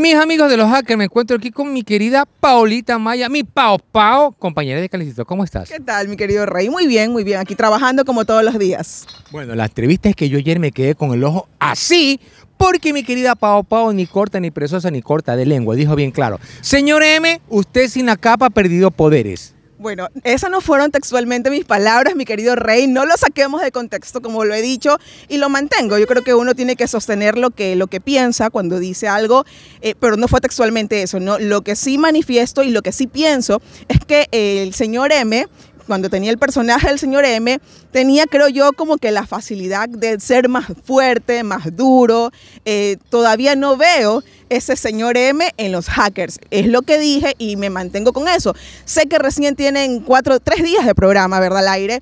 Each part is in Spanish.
Mis amigos de los hackers, me encuentro aquí con mi querida Paulita Maya, mi Pao Pao, compañera de Calicito. ¿Cómo estás? ¿Qué tal, mi querido Rey? Muy bien, muy bien. Aquí trabajando como todos los días. Bueno, la entrevista es que yo ayer me quedé con el ojo así, porque mi querida Pao Pao ni corta ni presosa, ni corta de lengua, dijo bien claro. Señor M, usted sin la capa ha perdido poderes. Bueno, esas no fueron textualmente mis palabras, mi querido rey. No lo saquemos de contexto, como lo he dicho, y lo mantengo. Yo creo que uno tiene que sostener lo que, lo que piensa cuando dice algo, eh, pero no fue textualmente eso. ¿no? Lo que sí manifiesto y lo que sí pienso es que el señor M cuando tenía el personaje del señor M, tenía, creo yo, como que la facilidad de ser más fuerte, más duro. Eh, todavía no veo ese señor M en los hackers. Es lo que dije y me mantengo con eso. Sé que recién tienen cuatro, tres días de programa, ¿verdad? Al aire.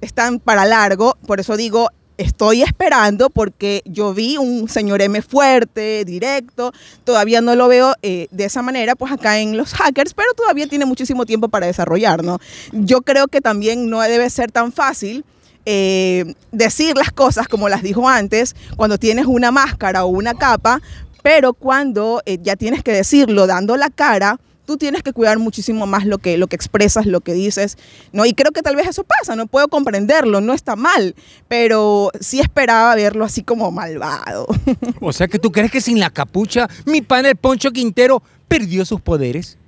Están para largo, por eso digo, estoy esperando porque yo vi un señor M fuerte, directo, todavía no lo veo eh, de esa manera, pues acá en los hackers, pero todavía tiene muchísimo tiempo para desarrollar, ¿no? Yo creo que también no debe ser tan fácil. Eh, decir las cosas como las dijo antes, cuando tienes una máscara o una capa, pero cuando eh, ya tienes que decirlo dando la cara, tú tienes que cuidar muchísimo más lo que, lo que expresas, lo que dices, ¿no? Y creo que tal vez eso pasa, no puedo comprenderlo, no está mal, pero sí esperaba verlo así como malvado. O sea que tú crees que sin la capucha, mi pan el Poncho Quintero perdió sus poderes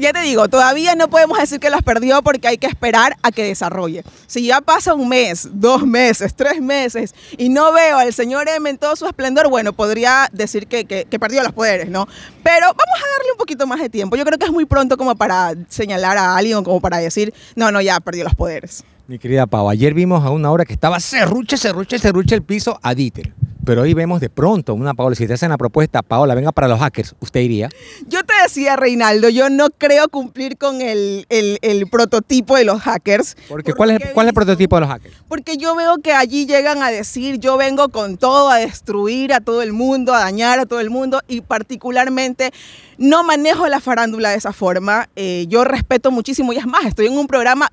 ya te digo, todavía no podemos decir que las perdió porque hay que esperar a que desarrolle. Si ya pasa un mes, dos meses, tres meses y no veo al señor M en todo su esplendor, bueno, podría decir que, que, perdió los poderes, ¿no? Pero vamos a darle un poquito más de tiempo. Yo creo que es muy pronto como para señalar a alguien, como para decir, no, no, ya perdió los poderes. Mi querida Pau, ayer vimos a una hora que estaba cerruche, cerruche, cerruche el piso a Dieter. Pero hoy vemos de pronto una Paola. Si te hacen la propuesta, Paola, venga para los hackers, ¿usted iría? Yo te decía Reinaldo, yo no creo cumplir con el, prototipo de los hackers. Porque, ¿cuál, es, ¿cuál el prototipo de los hackers? Porque yo veo que allí llegan a decir, yo vengo con todo, a destruir a todo el mundo, a dañar a todo el mundo y particularmente no manejo la farándula de esa forma. Eh, yo respeto muchísimo y es más, estoy en un programa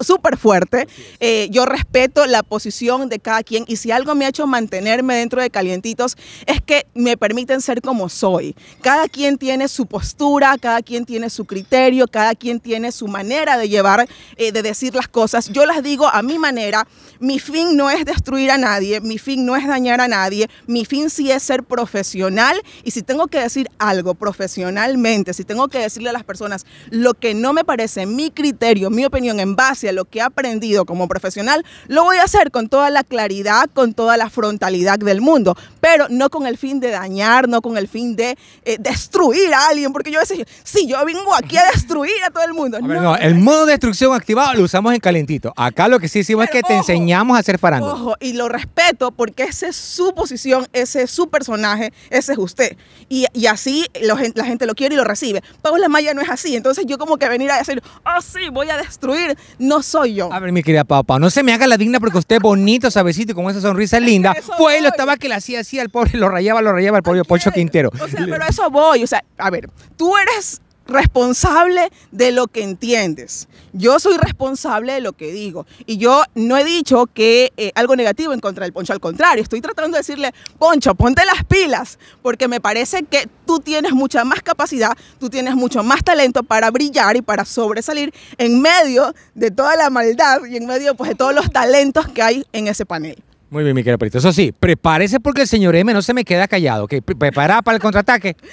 súper fuerte. Eh, yo respeto la posición de cada quien y si algo me ha hecho mantenerme dentro de Calientitos es que me permiten ser como soy. Cada quien tiene su postura cada quien tiene su criterio, cada quien tiene su manera de llevar, eh, de decir las cosas. Yo las digo a mi manera, mi fin no es destruir a nadie, mi fin no es dañar a nadie, mi fin sí es ser profesional y si tengo que decir algo profesionalmente, si tengo que decirle a las personas lo que no me parece, mi criterio, mi opinión en base a lo que he aprendido como profesional, lo voy a hacer con toda la claridad, con toda la frontalidad del mundo, pero no con el fin de dañar, no con el fin de eh, destruir a alguien, porque yo sí, yo vengo aquí a destruir a todo el mundo. no, el modo de destrucción activado lo usamos en calentito. Acá lo que sí hicimos es que te enseñamos a hacer parando. Ojo, y lo respeto porque esa es su posición, ese es su personaje, ese es usted. Y, así la gente lo quiere y lo recibe. Paula Maya no es así, entonces yo como que venir a decir, oh sí, voy a destruir, no soy yo. A ver, mi querida papá no se me haga la digna porque usted bonito, sabecito y con esa sonrisa linda, Pues lo estaba que le hacía así al pobre, lo rayaba, lo rayaba el pobre Pocho Quintero. O pero eso voy, o sea, a ver, tú eres responsable de lo que entiendes. Yo soy responsable de lo que digo. Y yo no he dicho que eh, algo negativo en contra del poncho. Al contrario, estoy tratando de decirle, poncho, ponte las pilas, porque me parece que tú tienes mucha más capacidad, tú tienes mucho más talento para brillar y para sobresalir en medio de toda la maldad y en medio pues, de todos los talentos que hay en ese panel. Muy bien, mi querido Eso sí, prepárese porque el señor M no se me queda callado. que ¿Preparada para el contraataque?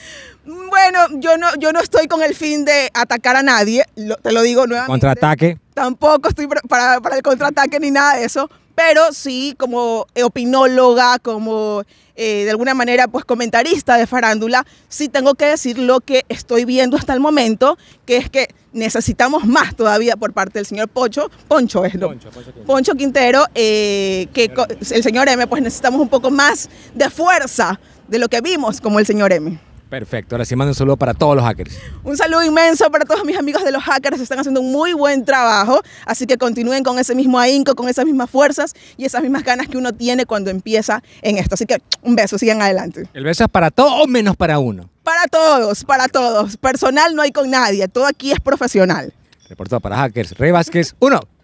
Bueno, yo no, yo no estoy con el fin de atacar a nadie, te lo digo nuevamente. ¿Contraataque? Tampoco estoy para, para el contraataque ni nada de eso, pero sí como eh, opinóloga, como eh, de alguna manera pues comentarista de farándula, sí tengo que decir lo que estoy viendo hasta el momento, que es que necesitamos más todavía por parte del señor Pocho, Poncho es, Poncho, Quintero, eh, que el señor M, pues necesitamos un poco más de fuerza de lo que vimos como el señor M. Perfecto, ahora sí mando un saludo para todos los hackers. Un saludo inmenso para todos mis amigos de los hackers, están haciendo un muy buen trabajo, así que continúen con ese mismo ahínco, con esas mismas fuerzas y esas mismas ganas que uno tiene cuando empieza en esto. Así que un beso, sigan adelante. El beso es para todos menos para uno. Para todos, para todos. Personal no hay con nadie, todo aquí es profesional. Reportado para hackers, Rey Vázquez, uno.